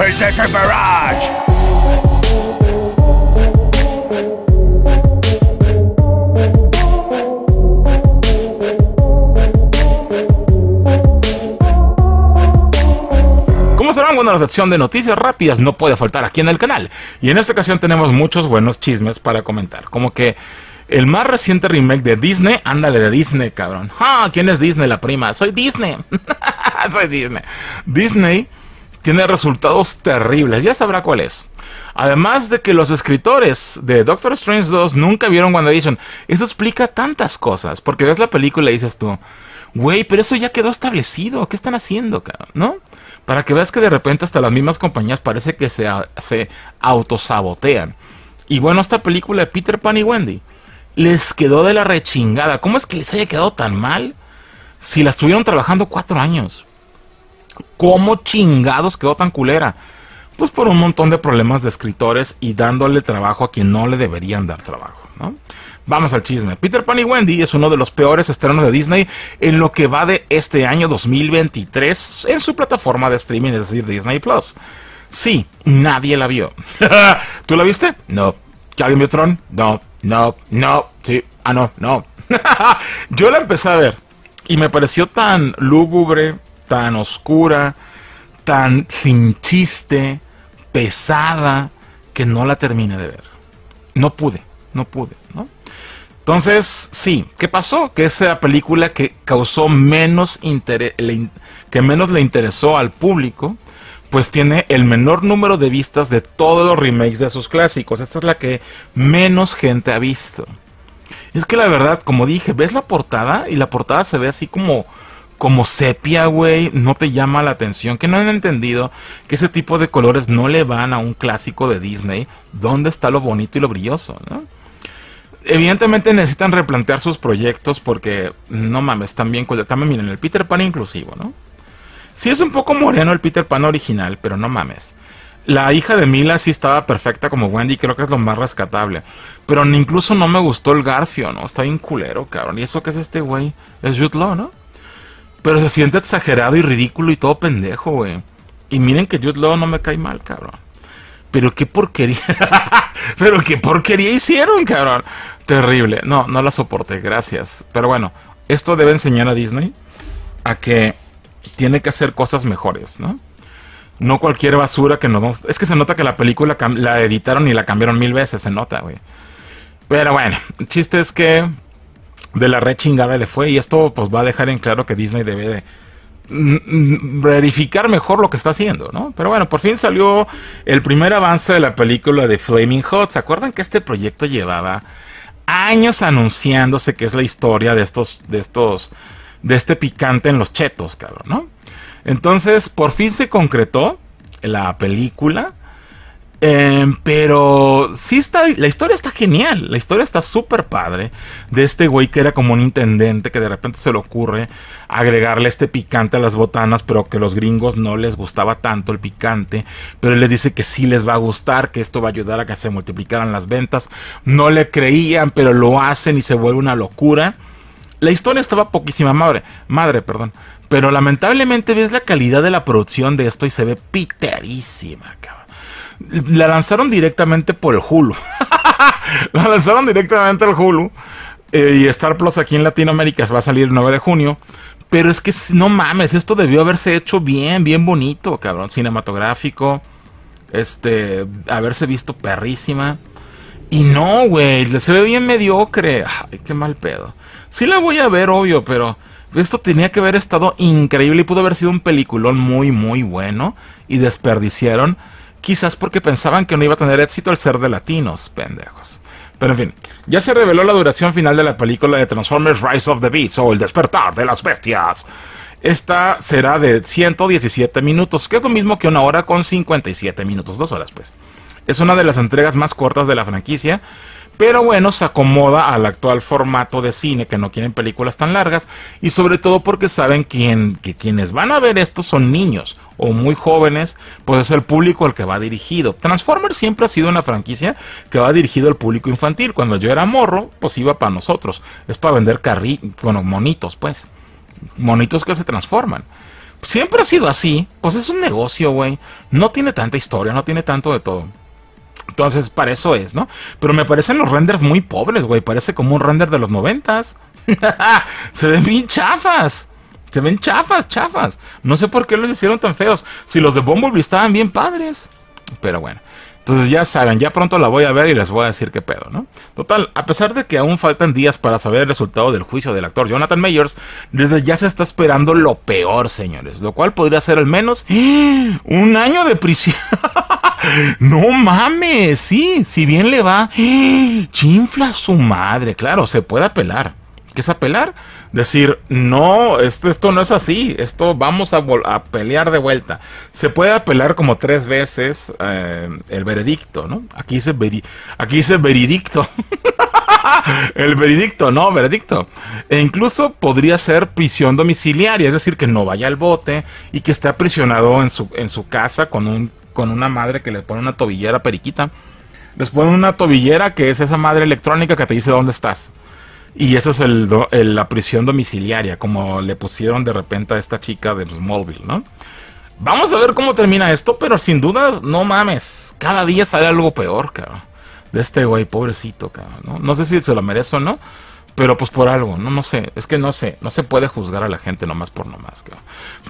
Cómo Barrage. Bueno, la sección de noticias rápidas no puede faltar aquí en el canal. Y en esta ocasión tenemos muchos buenos chismes para comentar. Como que el más reciente remake de Disney, ándale de Disney, cabrón. Ah, ¿quién es Disney, la prima? Soy Disney. Soy Disney. Disney tiene resultados terribles, ya sabrá cuál es. Además de que los escritores de Doctor Strange 2 nunca vieron WandaVision, eso explica tantas cosas, porque ves la película y dices tú, güey, pero eso ya quedó establecido, ¿qué están haciendo, cabrón? ¿No? Para que veas que de repente hasta las mismas compañías parece que se, se autosabotean. Y bueno, esta película de Peter Pan y Wendy les quedó de la rechingada. ¿Cómo es que les haya quedado tan mal si la estuvieron trabajando cuatro años? ¿Cómo chingados quedó tan culera? Pues por un montón de problemas de escritores y dándole trabajo a quien no le deberían dar trabajo, Vamos al chisme. Peter Pan y Wendy es uno de los peores estrenos de Disney en lo que va de este año 2023 en su plataforma de streaming, es decir, Disney Plus. Sí, nadie la vio. ¿Tú la viste? No. ¿Que alguien vio Tron? No, no, no, sí, ah, no, no. Yo la empecé a ver y me pareció tan lúgubre, tan oscura, tan sin chiste, pesada, que no la terminé de ver. No pude, no pude, ¿no? Entonces, sí, ¿qué pasó? Que esa película que causó menos interés, que menos le interesó al público, pues tiene el menor número de vistas de todos los remakes de sus clásicos. Esta es la que menos gente ha visto. Es que la verdad, como dije, ves la portada y la portada se ve así como como sepia, güey, no te llama la atención, que no han entendido que ese tipo de colores no le van a un clásico de Disney, ¿dónde está lo bonito y lo brilloso? ¿no? Evidentemente necesitan replantear sus proyectos porque, no mames, también, también miren, el Peter Pan inclusivo, ¿no? Sí es un poco moreno el Peter Pan original, pero no mames. La hija de Mila sí estaba perfecta como Wendy, creo que es lo más rescatable. Pero incluso no me gustó el Garfio, ¿no? Está bien culero, cabrón. ¿Y eso qué es este güey? Es Jude Law, ¿no? Pero se siente exagerado y ridículo y todo pendejo, güey. Y miren que Jude no me cae mal, cabrón. Pero qué porquería. Pero qué porquería hicieron, cabrón. Terrible. No, no la soporté, gracias. Pero bueno, esto debe enseñar a Disney a que tiene que hacer cosas mejores, ¿no? No cualquier basura que nos... Es que se nota que la película la editaron y la cambiaron mil veces, se nota, güey. Pero bueno, el chiste es que de la red chingada le fue. Y esto pues va a dejar en claro que Disney debe verificar mejor lo que está haciendo, ¿no? Pero bueno, por fin salió el primer avance de la película de Flaming Hot. ¿Se acuerdan que este proyecto llevaba años anunciándose que es la historia de estos, de estos, de este picante en los chetos, cabrón, ¿no? Entonces, por fin se concretó la película. Em, pero sí está, la historia está genial, la historia está súper padre de este güey que era como un intendente que de repente se le ocurre agregarle este picante a las botanas, pero que los gringos no les gustaba tanto el picante, pero él les dice que sí les va a gustar, que esto va a ayudar a que se multiplicaran las ventas, no le creían, pero lo hacen y se vuelve una locura. La historia estaba poquísima madre, madre, perdón, pero lamentablemente ves la calidad de la producción de esto y se ve piterísima, cabrón. La lanzaron directamente por el Hulu. la lanzaron directamente al Hulu. Eh, y Star Plus aquí en Latinoamérica va a salir el 9 de junio. Pero es que no mames, esto debió haberse hecho bien, bien bonito, cabrón. Cinematográfico. Este, haberse visto perrísima. Y no, güey, se ve bien mediocre. Ay, qué mal pedo. Sí la voy a ver, obvio, pero esto tenía que haber estado increíble y pudo haber sido un peliculón muy, muy bueno. Y desperdiciaron Quizás porque pensaban que no iba a tener éxito el ser de latinos, pendejos. Pero en fin, ya se reveló la duración final de la película de Transformers Rise of the Beasts o El despertar de las bestias. Esta será de 117 minutos, que es lo mismo que una hora con 57 minutos, dos horas pues. Es una de las entregas más cortas de la franquicia pero bueno, se acomoda al actual formato de cine que no quieren películas tan largas y sobre todo porque saben quién, que quienes van a ver esto son niños o muy jóvenes, pues es el público al que va dirigido. Transformers siempre ha sido una franquicia que va dirigido al público infantil. Cuando yo era morro, pues iba para nosotros. Es para vender carri bueno, monitos, pues. Monitos que se transforman siempre ha sido así. Pues es un negocio, güey. No tiene tanta historia, no tiene tanto de todo. Entonces, para eso es, ¿no? Pero me parecen los renders muy pobres, güey. Parece como un render de los noventas. Se ven bien chafas. Se ven chafas, chafas. No sé por qué los hicieron tan feos. Si los de Bumblebee estaban bien padres. Pero bueno. Entonces ya saben, ya pronto la voy a ver y les voy a decir qué pedo, ¿no? Total, a pesar de que aún faltan días para saber el resultado del juicio del actor Jonathan Mayors, desde ya se está esperando lo peor, señores, lo cual podría ser al menos un año de prisión. No mames, sí, si bien le va, chinfla su madre, claro, se puede apelar. ¿Qué es apelar? Decir, no, esto, no es así, esto vamos a, a, pelear de vuelta. Se puede apelar como tres veces eh, el veredicto, ¿no? Aquí dice, aquí veredicto. el veredicto, no, veredicto. E incluso podría ser prisión domiciliaria, es decir, que no vaya al bote y que esté aprisionado en su, en su casa con un con una madre que le pone una tobillera periquita. Les pone una tobillera que es esa madre electrónica que te dice dónde estás. Y esa es el, la prisión domiciliaria, como le pusieron de repente a esta chica de Smallville, ¿no? Vamos a ver cómo termina esto, pero sin duda, no mames. Cada día sale algo peor, cabrón. De este güey, pobrecito, cabrón. ¿no? no sé si se lo merece o no pero pues por algo, no, no sé, es que no sé, no se puede juzgar a la gente nomás por nomás.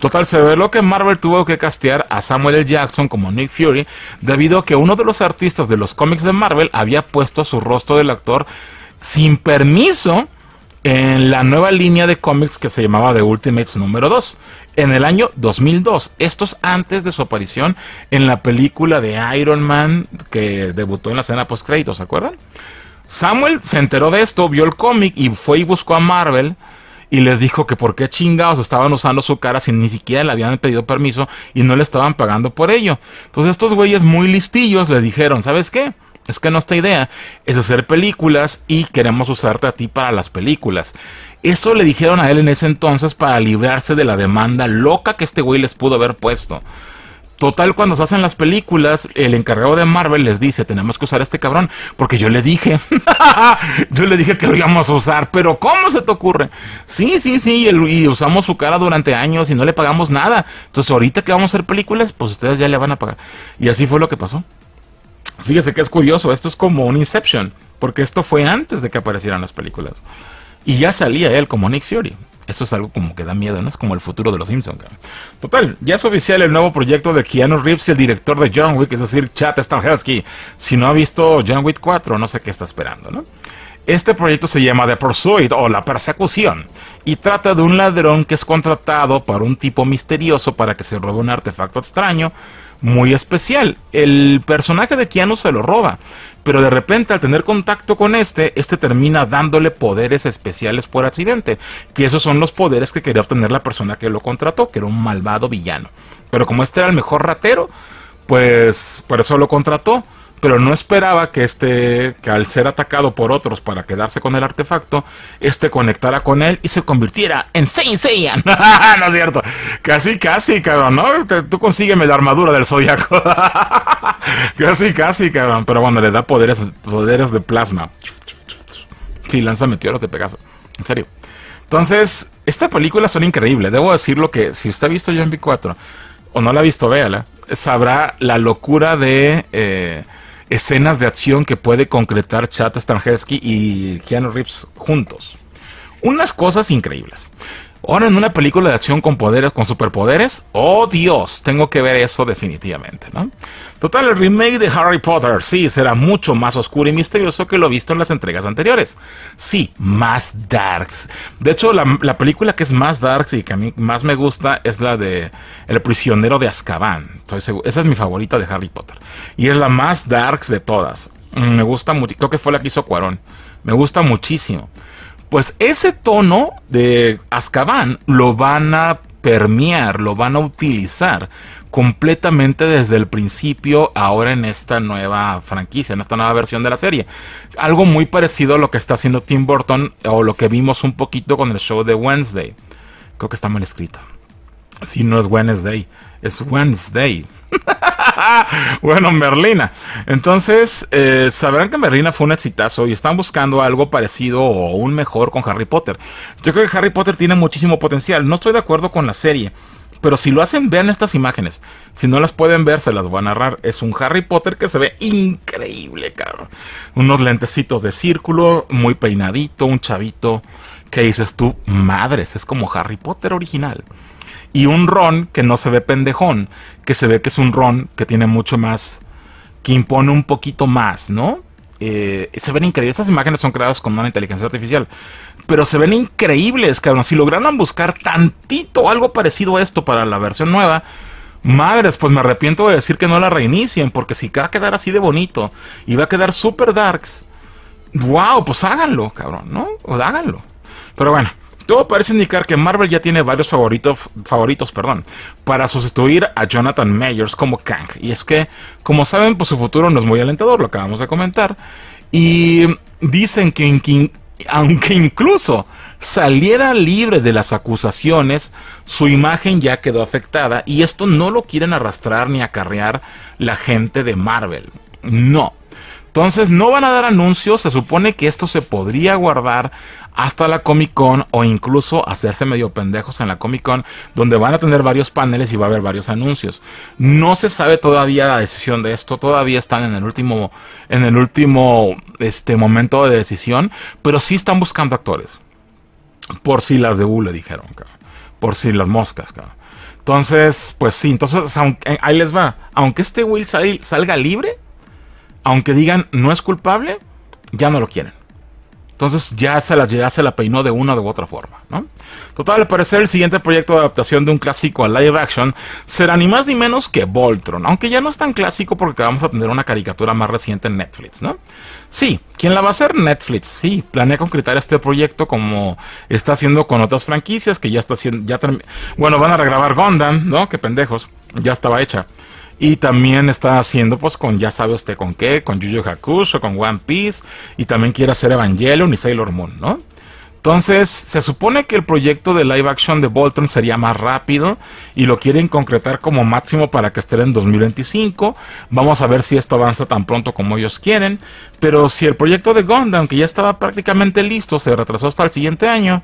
Total, se lo que Marvel tuvo que castear a Samuel L. Jackson como Nick Fury debido a que uno de los artistas de los cómics de Marvel había puesto su rostro del actor sin permiso en la nueva línea de cómics que se llamaba The Ultimates número 2, en el año 2002. Esto es antes de su aparición en la película de Iron Man que debutó en la escena post-créditos, ¿se acuerdan? Samuel se enteró de esto, vio el cómic y fue y buscó a Marvel y les dijo que por qué chingados estaban usando su cara si ni siquiera le habían pedido permiso y no le estaban pagando por ello. Entonces estos güeyes muy listillos le dijeron, ¿sabes qué? Es que nuestra idea es hacer películas y queremos usarte a ti para las películas. Eso le dijeron a él en ese entonces para librarse de la demanda loca que este güey les pudo haber puesto. Total, cuando se hacen las películas, el encargado de Marvel les dice, tenemos que usar a este cabrón, porque yo le dije, yo le dije que lo íbamos a usar, pero ¿cómo se te ocurre? Sí, sí, sí, y, usamos su cara durante años y no le pagamos nada. Entonces, ahorita que vamos a hacer películas, pues ustedes ya le van a pagar. Y así fue lo que pasó. Fíjese que es curioso, esto es como un Inception, porque esto fue antes de que aparecieran las películas. Y ya salía él como Nick Fury. Eso es algo como que da miedo, ¿no? Es como el futuro de los Simpsons. Total, ya es oficial el nuevo proyecto de Keanu Reeves el director de John Wick, es decir, Chad Stahelski. Si no ha visto John Wick 4, no sé qué está esperando, ¿no? Este proyecto se llama The Pursuit o La Persecución y trata de un ladrón que es contratado por un tipo misterioso para que se robe un artefacto extraño muy especial. El personaje de Keanu se lo roba, pero de repente al tener contacto con este, este termina dándole poderes especiales por accidente, que esos son los poderes que quería obtener la persona que lo contrató, que era un malvado villano. Pero como este era el mejor ratero, pues por eso lo contrató pero no esperaba que este, que al ser atacado por otros para quedarse con el artefacto, este conectara con él y se convirtiera en Saint no es cierto. Casi, casi, cabrón, ¿no? tú consígueme la armadura del zodiaco. casi, casi, cabrón. Pero bueno, le da poderes, poderes de plasma. Sí, lanza meteoros de Pegaso. En serio. Entonces, esta película son increíble. Debo decirlo que si usted ha visto en B. 4 o no la ha visto, véala. Sabrá la locura de. Eh, escenas de acción que puede concretar Chad Stahelski y Keanu Reeves juntos. Unas cosas increíbles. Ahora en una película de acción con poderes, con superpoderes, oh Dios, tengo que ver eso definitivamente, ¿no? Total, el remake de Harry Potter, sí, será mucho más oscuro y misterioso que lo visto en las entregas anteriores. Sí, más darks. De hecho, la, película que es más darks y que a mí más me gusta es la de El prisionero de Azkaban. esa es mi favorita de Harry Potter. Y es la más darks de todas. Mm, me gusta mucho, creo que fue la que hizo Cuarón. Me gusta muchísimo. Pues ese tono de Azkaban lo van a permear, lo van a utilizar completamente desde el principio ahora en esta nueva franquicia, en esta nueva versión de la serie. Algo muy parecido a lo que está haciendo Tim Burton o lo que vimos un poquito con el show de Wednesday. Creo que está mal escrito. Si no es Wednesday, es Wednesday. bueno, Merlina. Entonces, eh, sabrán que Merlina fue un exitazo y están buscando algo parecido o un mejor con Harry Potter. Yo creo que Harry Potter tiene muchísimo potencial. No estoy de acuerdo con la serie. Pero si lo hacen, vean estas imágenes. Si no las pueden ver, se las voy a narrar. Es un Harry Potter que se ve increíble, cabrón. Unos lentecitos de círculo, muy peinadito, un chavito. ¿Qué dices tú, madres, es como Harry Potter original y un ron que no se ve pendejón, que se ve que es un ron que tiene mucho más, que impone un poquito más, ¿no? Eh, se ven increíbles. Estas imágenes son creadas con una inteligencia artificial. Pero se ven increíbles, cabrón. Si lograran buscar tantito algo parecido a esto para la versión nueva, madres, pues me arrepiento de decir que no la reinicien. Porque si va a quedar así de bonito y va a quedar super darks, wow, pues háganlo, cabrón, ¿no? O háganlo. Pero bueno, parece indicar que Marvel ya tiene varios favoritos, favoritos perdón, para sustituir a Jonathan Mayers como Kang. Y es que, como saben, pues su futuro no es muy alentador, lo acabamos de comentar. Y dicen que aunque incluso saliera libre de las acusaciones, su imagen ya quedó afectada y esto no lo quieren arrastrar ni acarrear la gente de Marvel. No. Entonces no van a dar anuncios, se supone que esto se podría guardar hasta la Comic Con o incluso hacerse medio pendejos en la Comic Con, donde van a tener varios paneles y va a haber varios anuncios. No se sabe todavía la decisión de esto, todavía están en el último, en el último este, momento de decisión, pero sí están buscando actores. Por si las de U le dijeron, por si las moscas, Entonces, pues sí, entonces pues, eh, ahí les va. Aunque este Will salga libre, aunque digan no es culpable, ya no lo quieren. Entonces ya se, la, la peinó de una u otra forma, ¿no? Total, al parecer el siguiente proyecto de adaptación de un clásico a live action será ni más ni menos que Voltron, aunque ya no es tan clásico porque vamos a tener una caricatura más reciente en Netflix, ¿no? Sí, ¿quién la va a hacer? Netflix, sí, planea concretar este proyecto como está haciendo con otras franquicias que ya está haciendo, ya bueno, van a regrabar Gundam, ¿no? Qué pendejos, ya estaba hecha. Y también está haciendo, pues, con ya sabe usted con qué, con Yuyo Hakusho, con One Piece. Y también quiere hacer Evangelion y Sailor Moon, ¿no? Entonces, se supone que el proyecto de live action de Bolton sería más rápido y lo quieren concretar como máximo para que esté en 2025. Vamos a ver si esto avanza tan pronto como ellos quieren. Pero si el proyecto de Gundam, que ya estaba prácticamente listo, se retrasó hasta el siguiente año,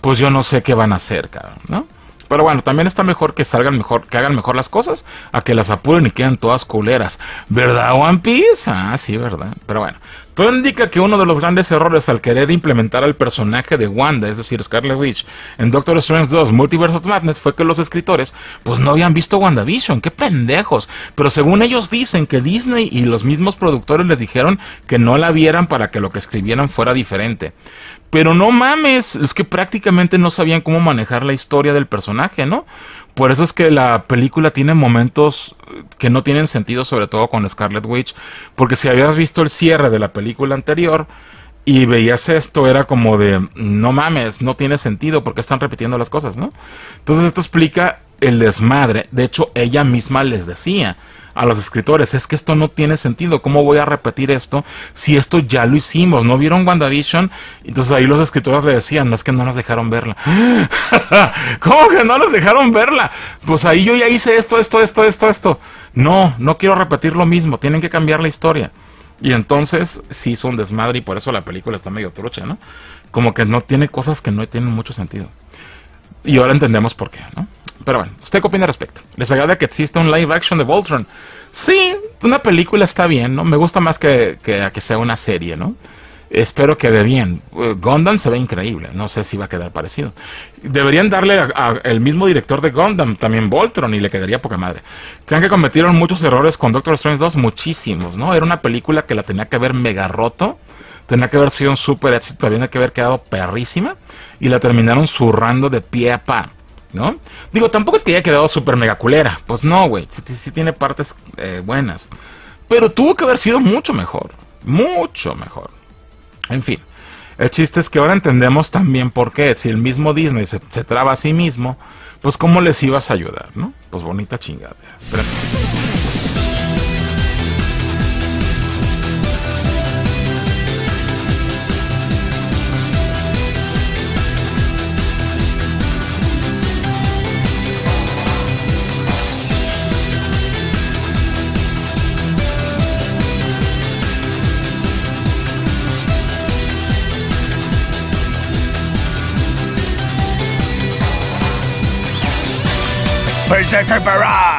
pues yo no sé qué van a hacer, ¿no? Pero bueno, también está mejor que salgan mejor, que hagan mejor las cosas, a que las apuren y quedan todas culeras. ¿Verdad, One Piece? Ah, sí, verdad. Pero bueno, todo indica que uno de los grandes errores al querer implementar al personaje de Wanda, es decir, Scarlet Witch, en Doctor Strange 2 Multiverse of Madness fue que los escritores pues no habían visto WandaVision, qué pendejos. Pero según ellos dicen que Disney y los mismos productores les dijeron que no la vieran para que lo que escribieran fuera diferente. Pero no mames, es que prácticamente no sabían cómo manejar la historia del personaje, ¿no? Por eso es que la película tiene momentos eh, que no tienen sentido, sobre todo con Scarlet Witch, porque si habías visto el cierre de la película anterior, y veías esto, era como de, no mames, no tiene sentido porque están repitiendo las cosas, ¿no? Entonces esto explica el desmadre. De hecho, ella misma les decía, a los escritores, es que esto no tiene sentido, ¿cómo voy a repetir esto si esto ya lo hicimos? ¿No vieron WandaVision? Entonces ahí los escritores le decían, no es que no nos dejaron verla. ¿Cómo que no nos dejaron verla? Pues ahí yo ya hice esto, esto, esto, esto, esto. No, no quiero repetir lo mismo, tienen que cambiar la historia. Y entonces sí hizo un desmadre y por eso la película está medio trucha, ¿no? Como que no tiene cosas que no tienen mucho sentido. Y ahora entendemos por qué, ¿no? Pero bueno, ¿usted qué opina al respecto? ¿Les agrada que exista un live action de Voltron? Sí, una película está bien, ¿no? Me gusta más que, que, que sea una serie, ¿no? Espero que de bien. Eh, Gundam se ve increíble, no sé si va a quedar parecido. Deberían darle al mismo director de Gundam también Voltron y le quedaría poca madre. crean que cometieron muchos errores con Doctor Strange 2, muchísimos, ¿no? Era una película que la tenía que ver mega roto Tenía que haber sido un súper éxito, Había que haber quedado perrísima y la terminaron zurrando de pie a pa. ¿No? Digo, tampoco es que haya quedado súper mega culera. Pues no, güey. Sí, tiene partes eh, buenas. Pero tuvo que haber sido mucho mejor. Mucho mejor. En fin. El chiste es que ahora entendemos también por qué. Si el mismo Disney se, traba a sí mismo, pues cómo les ibas a ayudar, ¿no? Pues bonita chingada. Pero... Berserker Barrage!